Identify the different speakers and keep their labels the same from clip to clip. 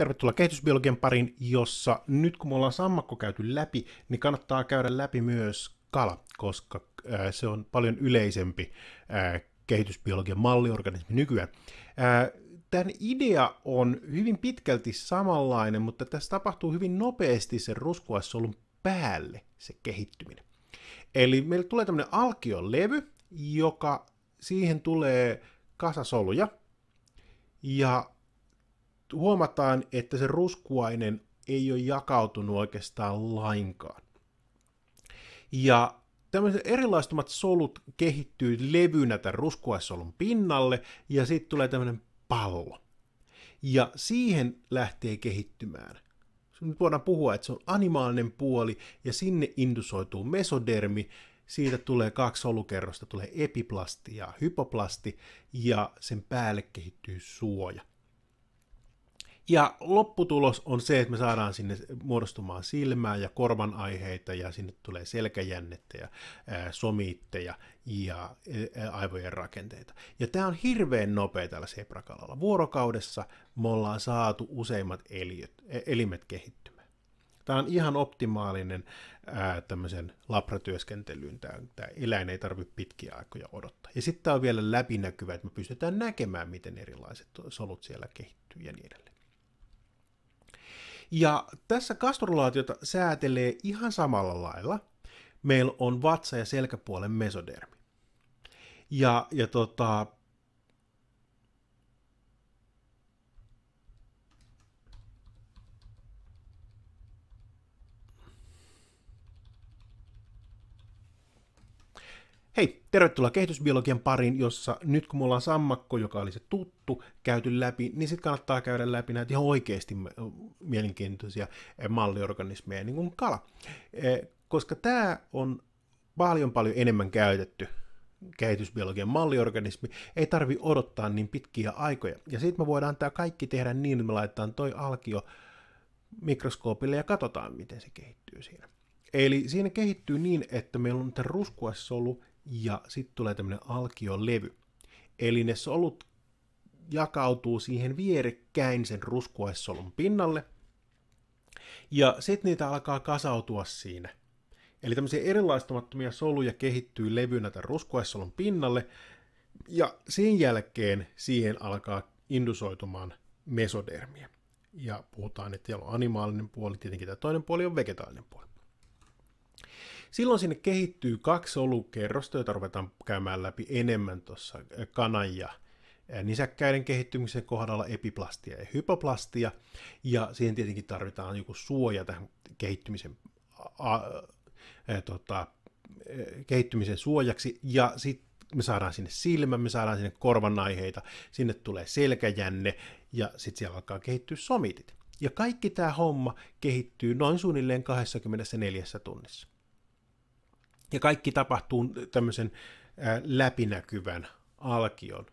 Speaker 1: Tervetuloa kehitysbiologian pariin, jossa nyt kun me ollaan sammakko käyty läpi, niin kannattaa käydä läpi myös kala, koska äh, se on paljon yleisempi äh, kehitysbiologian malliorganismi nykyään. Äh, Tämän idea on hyvin pitkälti samanlainen, mutta tässä tapahtuu hyvin nopeasti sen ruskuaissolun päälle se kehittyminen. Eli meillä tulee tämmöinen alkion levy, joka siihen tulee kasasoluja, ja huomataan, että se ruskuainen ei ole jakautunut oikeastaan lainkaan. Ja tämmöiset erilaistumat solut kehittyy levynä tämän ruskuaissolun pinnalle, ja sitten tulee tämmöinen pallo. Ja siihen lähtee kehittymään. Nyt voidaan puhua, että se on animaalinen puoli, ja sinne indusoituu mesodermi, siitä tulee kaksi solukerrosta, tulee epiplasti ja hypoplasti, ja sen päälle kehittyy suoja. Ja lopputulos on se, että me saadaan sinne muodostumaan silmää ja korvan aiheita ja sinne tulee selkäjännettä ja somiitteja ja aivojen rakenteita. Ja tämä on hirveän nopea tällä seprakalalla. Vuorokaudessa me ollaan saatu useimmat eliöt, elimet kehittymään. Tämä on ihan optimaalinen ää, tämmöisen labratyöskentelyyn. Tämä, tämä eläin ei tarvitse pitkiä aikoja odottaa. Ja sitten tämä on vielä läpinäkyvä, että me pystytään näkemään, miten erilaiset solut siellä kehittyy ja niin edelleen. Ja tässä kastrulaatiota säätelee ihan samalla lailla. Meillä on vatsa- ja selkäpuolen mesodermi. Ja, ja tota, Hei, tervetuloa kehitysbiologian pariin, jossa nyt kun me ollaan sammakko, joka oli se tuttu, käyty läpi, niin sitten kannattaa käydä läpi näitä ihan oikeasti mielenkiintoisia eh, malliorganismeja, niin kuin kala. Eh, koska tämä on paljon paljon enemmän käytetty kehitysbiologian malliorganismi, ei tarvi odottaa niin pitkiä aikoja. Ja sitten me voidaan tämä kaikki tehdä niin, että me laitetaan toi alkio mikroskoopille ja katsotaan, miten se kehittyy siinä. Eli siinä kehittyy niin, että meillä on tämä ruskuasolu ja sitten tulee tämmöinen alkiolevy. Eli ne solut jakautuu siihen vierekkäin sen ruskuaissolun pinnalle, ja sitten niitä alkaa kasautua siinä. Eli tämmöisiä erilaistumattomia soluja kehittyy levynä tämän ruskuaissolun pinnalle, ja sen jälkeen siihen alkaa indusoitumaan mesodermia. Ja puhutaan, että siellä on animaalinen puoli, tietenkin tämä toinen puoli on vegetaalinen puoli silloin sinne kehittyy kaksi olukerrosta, joita ruvetaan käymään läpi enemmän tuossa kanan ja nisäkkäiden kehittymisen kohdalla epiplastia ja hypoplastia, ja siihen tietenkin tarvitaan joku suoja tähän kehittymisen, a, a, a, tota, kehittymisen suojaksi, ja sitten me saadaan sinne silmä, me saadaan sinne korvan aiheita, sinne tulee selkäjänne, ja sitten siellä alkaa kehittyä somitit. Ja kaikki tämä homma kehittyy noin suunnilleen 24 tunnissa. Ja kaikki tapahtuu tämmöisen läpinäkyvän alkion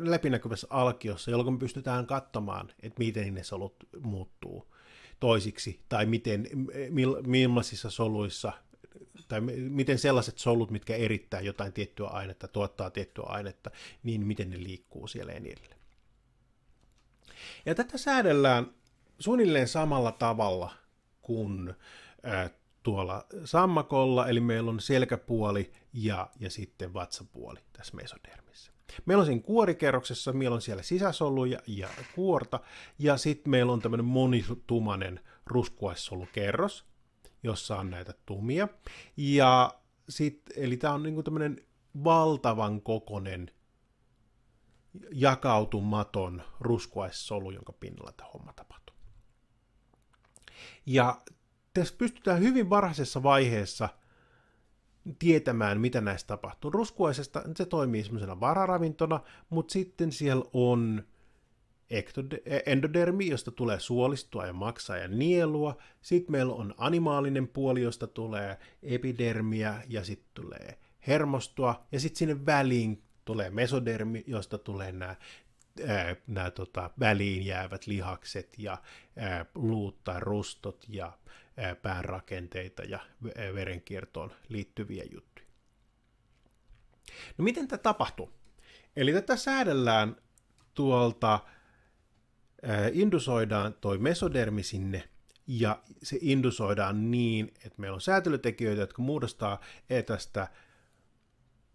Speaker 1: läpinäkyvässä alkiossa, jolloin me pystytään katsomaan, että miten ne solut muuttuu toisiksi, tai miten, millaisissa soluissa, tai miten sellaiset solut, mitkä erittää jotain tiettyä ainetta, tuottaa tiettyä ainetta, niin miten ne liikkuu siellä ja niin Ja tätä säädellään suunnilleen samalla tavalla kuin tuolla sammakolla, eli meillä on selkäpuoli ja, ja sitten vatsapuoli tässä mesodermissä. Meillä on siinä kuorikerroksessa, meillä on siellä sisäsoluja ja kuorta, ja sitten meillä on tämmöinen monitumainen ruskuaissolukerros, jossa on näitä tumia. Ja sit, eli tämä on niinku tämmöinen valtavan kokonen jakautumaton ruskuaissolu, jonka pinnalla tämä homma tapahtuu. Ja tässä pystytään hyvin varhaisessa vaiheessa tietämään, mitä näistä tapahtuu. Ruskuaisesta se toimii semmoisena vararavintona, mutta sitten siellä on endodermi, josta tulee suolistua ja maksaa ja nielua. Sitten meillä on animaalinen puoli, josta tulee epidermiä ja sitten tulee hermostua Ja sitten sinne väliin tulee mesodermi, josta tulee nämä nämä tota, väliin jäävät lihakset ja ää, luut tai rustot ja päänrakenteita ja verenkiertoon liittyviä juttuja. No miten tämä tapahtuu? Eli tätä säädellään tuolta, indusoidaan toi mesodermi sinne ja se indusoidaan niin, että meillä on säätelytekijöitä, jotka muodostaa tästä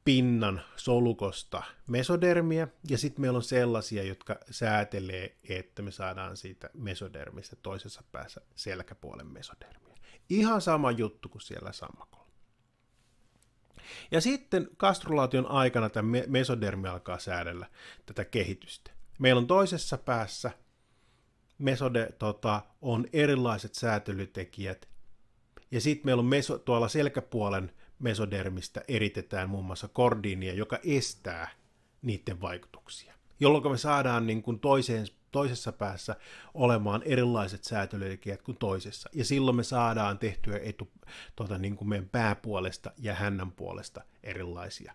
Speaker 1: pinnan solukosta mesodermiä, ja sitten meillä on sellaisia, jotka säätelee, että me saadaan siitä mesodermistä toisessa päässä selkäpuolen mesodermiä. Ihan sama juttu kuin siellä sammakolla. Ja sitten kastrulaation aikana tämä mesodermi alkaa säädellä tätä kehitystä. Meillä on toisessa päässä mesode, tota, on erilaiset säätelytekijät, ja sitten meillä on meso, tuolla selkäpuolen mesodermistä eritetään muun muassa kordiinia, joka estää niiden vaikutuksia. Jolloin me saadaan niin kuin toiseen, toisessa päässä olemaan erilaiset säätelytekijät kuin toisessa. Ja silloin me saadaan tehtyä etu, tuota, niin kuin meidän pääpuolesta ja hännän puolesta erilaisia.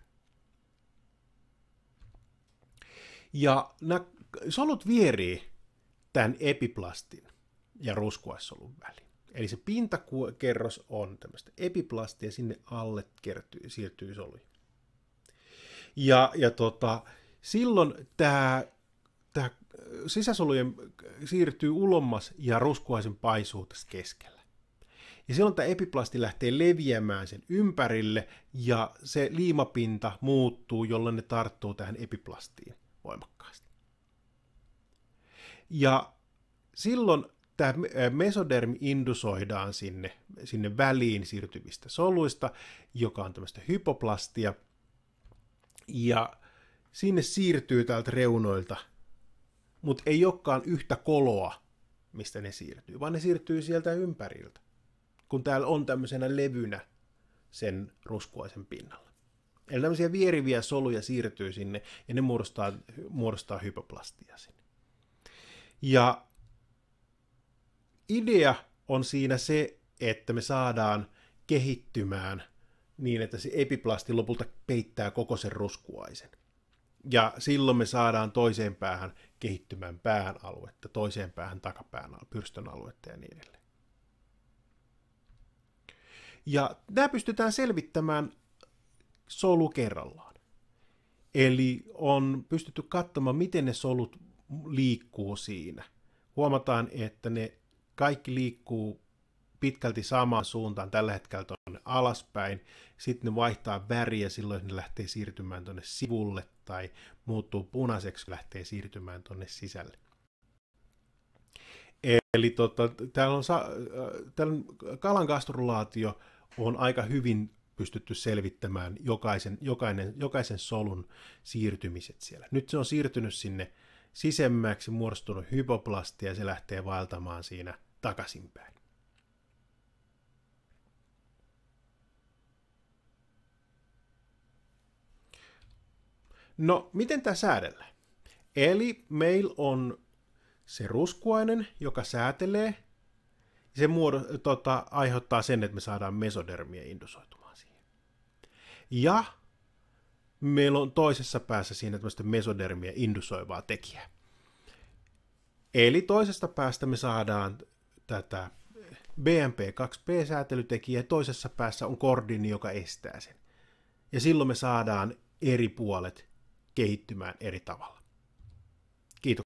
Speaker 1: Ja nä, solut vierii tämän epiplastin ja ruskuaissolun väliin. Eli se pintakerros on tämmöistä epiplastia, ja sinne alle kertyy, siirtyy soluja. Ja, ja tota, silloin tämä tämä äh, sisäsolujen siirtyy ulommas ja ruskuaisen paisuu tässä keskellä. Ja silloin tämä epiplasti lähtee leviämään sen ympärille ja se liimapinta muuttuu, jolloin ne tarttuu tähän epiplastiin voimakkaasti. Ja silloin tämä äh, mesodermi indusoidaan sinne, sinne väliin siirtyvistä soluista, joka on tämmöistä hypoplastia, ja sinne siirtyy täältä reunoilta, mutta ei olekaan yhtä koloa, mistä ne siirtyy, vaan ne siirtyy sieltä ympäriltä, kun täällä on tämmöisenä levynä sen ruskuaisen pinnalla. Eli tämmöisiä vieriviä soluja siirtyy sinne, ja ne muodostaa, muodostaa hypoplastia sinne. Ja idea on siinä se, että me saadaan kehittymään niin, että se epiplasti lopulta peittää koko sen ruskuaisen. Ja silloin me saadaan toiseen päähän kehittymään pään aluetta, toiseen päähän takapään pyrstön aluetta ja niin edelleen. Ja tämä pystytään selvittämään solu kerrallaan. Eli on pystytty katsomaan, miten ne solut liikkuu siinä. Huomataan, että ne kaikki liikkuu pitkälti samaan suuntaan tällä hetkellä tuonne alaspäin, sitten ne vaihtaa väriä silloin, ne lähtee siirtymään tuonne sivulle tai muuttuu punaiseksi, lähtee siirtymään tuonne sisälle. Eli tota, täällä on, äh, täällä kalan gastrulaatio on aika hyvin pystytty selvittämään jokaisen, jokainen, jokaisen solun siirtymiset siellä. Nyt se on siirtynyt sinne sisemmäksi, muodostunut hypoplastia ja se lähtee vaeltamaan siinä – takaisinpäin. No, miten tämä säädellään? Eli meillä on se ruskuainen, joka säätelee, se muodo, tota, aiheuttaa sen, että me saadaan mesodermia indusoitumaan siihen. Ja meillä on toisessa päässä siinä tämmöistä mesodermia indusoivaa tekijää. Eli toisesta päästä me saadaan tätä BMP2P-säätelytekijä, toisessa päässä on kordini, joka estää sen. Ja silloin me saadaan eri puolet kehittymään eri tavalla. Kiitos.